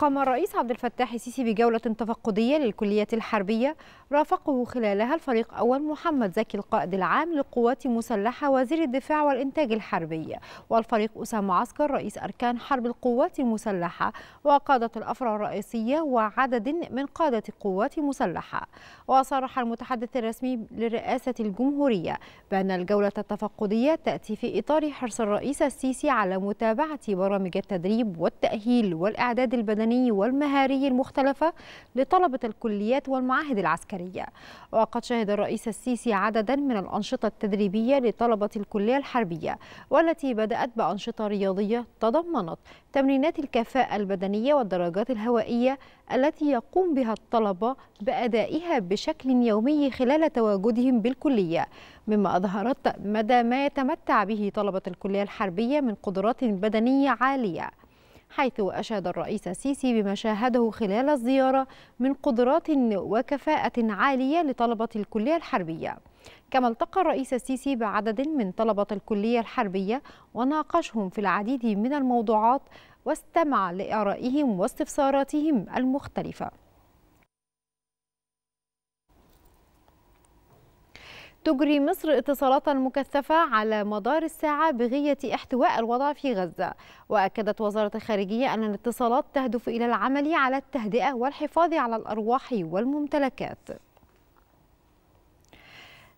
قام الرئيس عبد الفتاح السيسي بجولة تفقدية للكلية الحربية رافقه خلالها الفريق أول محمد زكي القائد العام للقوات المسلحة وزير الدفاع والإنتاج الحربي والفريق أسامة عسكر رئيس أركان حرب القوات المسلحة وقادة الأفرع الرئيسية وعدد من قادة القوات المسلحة وصرح المتحدث الرسمي لرئاسة الجمهورية بأن الجولة التفقدية تأتي في إطار حرص الرئيس السيسي على متابعة برامج التدريب والتأهيل والإعداد البدني المهني والمهاري المختلفة لطلبة الكليات والمعاهد العسكرية وقد شهد الرئيس السيسي عددا من الأنشطة التدريبية لطلبة الكلية الحربية والتي بدأت بأنشطة رياضية تضمنت تمرينات الكفاءة البدنية والدرجات الهوائية التي يقوم بها الطلبة بأدائها بشكل يومي خلال تواجدهم بالكلية مما أظهرت مدى ما يتمتع به طلبة الكلية الحربية من قدرات بدنية عالية حيث أشاد الرئيس السيسي بما شاهده خلال الزيارة من قدرات وكفاءة عالية لطلبة الكلية الحربية كما التقى الرئيس السيسي بعدد من طلبة الكلية الحربية وناقشهم في العديد من الموضوعات واستمع لآرائهم واستفساراتهم المختلفة تجري مصر اتصالات مكثفة على مدار الساعة بغية احتواء الوضع في غزة وأكدت وزارة الخارجية أن الاتصالات تهدف إلى العمل على التهدئة والحفاظ على الأرواح والممتلكات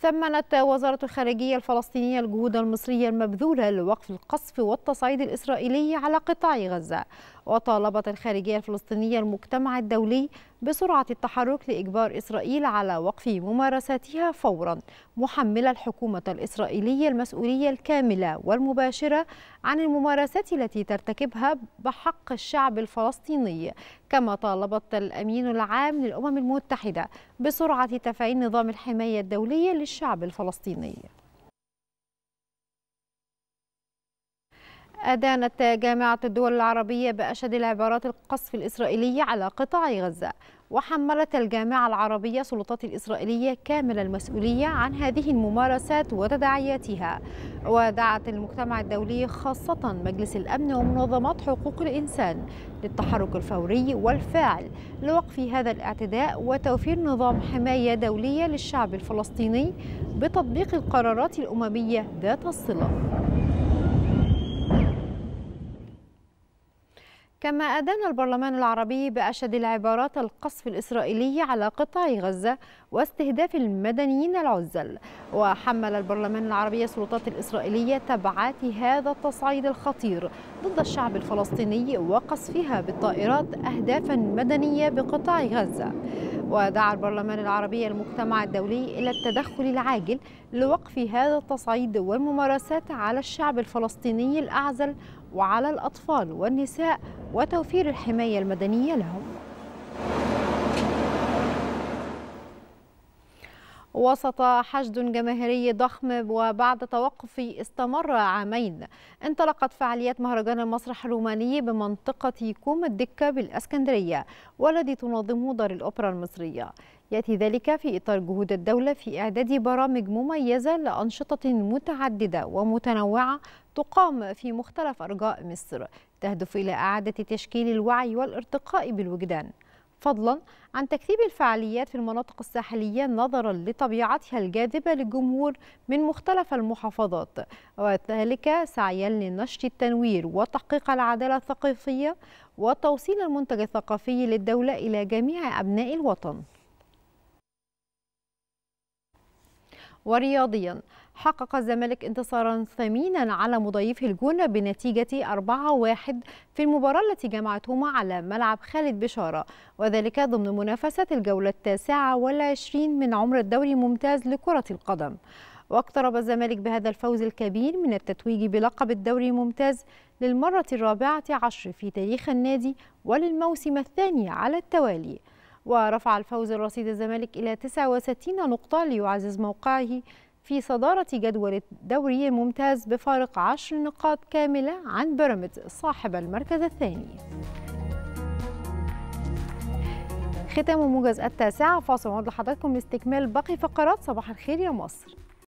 ثمنت وزارة الخارجية الفلسطينية الجهود المصرية المبذولة لوقف القصف والتصعيد الإسرائيلي على قطاع غزة وطالبت الخارجية الفلسطينية المجتمع الدولي بسرعة التحرك لإجبار إسرائيل على وقف ممارساتها فورا محملة الحكومة الإسرائيلية المسؤولية الكاملة والمباشرة عن الممارسات التي ترتكبها بحق الشعب الفلسطيني كما طالبت الأمين العام للأمم المتحدة بسرعة تفعيل نظام الحماية الدولية للشعب الفلسطيني أدانت جامعة الدول العربية بأشد العبارات القصف الإسرائيلي على قطاع غزة وحملت الجامعة العربية السلطات الإسرائيلية كامل المسؤولية عن هذه الممارسات وتداعياتها ودعت المجتمع الدولي خاصة مجلس الأمن ومنظمات حقوق الإنسان للتحرك الفوري والفاعل لوقف هذا الاعتداء وتوفير نظام حماية دولية للشعب الفلسطيني بتطبيق القرارات الأممية ذات الصلة كما أدان البرلمان العربي بأشد العبارات القصف الإسرائيلي على قطاع غزة واستهداف المدنيين العزل وحمل البرلمان العربي السلطات الإسرائيلية تبعات هذا التصعيد الخطير ضد الشعب الفلسطيني وقصفها بالطائرات أهدافا مدنية بقطاع غزة ودعا البرلمان العربي المجتمع الدولي إلى التدخل العاجل لوقف هذا التصعيد والممارسات على الشعب الفلسطيني الأعزل وعلى الأطفال والنساء وتوفير الحماية المدنية لهم وسط حشد جماهيري ضخم وبعد توقف استمر عامين انطلقت فعاليات مهرجان المسرح الروماني بمنطقة كوم الدكة بالأسكندرية والذي تنظمه دار الأوبرا المصرية يأتي ذلك في إطار جهود الدولة في إعداد برامج مميزة لأنشطة متعددة ومتنوعة تقام في مختلف أرجاء مصر تهدف إلى إعادة تشكيل الوعي والارتقاء بالوجدان فضلا عن تكثيف الفعاليات في المناطق الساحلية نظرا لطبيعتها الجاذبة للجمهور من مختلف المحافظات وذلك سعيا لنشر التنوير وتحقيق العدالة الثقافية وتوصيل المنتج الثقافي للدولة إلى جميع أبناء الوطن ورياضيا حقق الزمالك انتصارا ثمينا على مضيفه الجونة بنتيجة 4-1 في المباراة التي جمعتهما على ملعب خالد بشارة وذلك ضمن منافسة الجولة التاسعة والعشرين من عمر الدوري الممتاز لكرة القدم واقترب الزمالك بهذا الفوز الكبير من التتويج بلقب الدوري الممتاز للمرة الرابعة عشر في تاريخ النادي وللموسم الثاني على التوالي ورفع الفوز الرصيد الزمالك إلى 69 نقطة ليعزز موقعه في صدارة جدول الدوري الممتاز بفارق 10 نقاط كاملة عن بيراميدز صاحب المركز الثاني ختام موجز التاسعة فاصل معود لحضراتكم لاستكمال باقي فقرات صباح الخير يا مصر